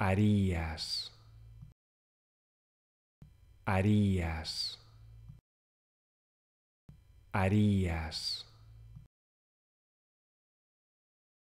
ARIAS ARIAS ARIAS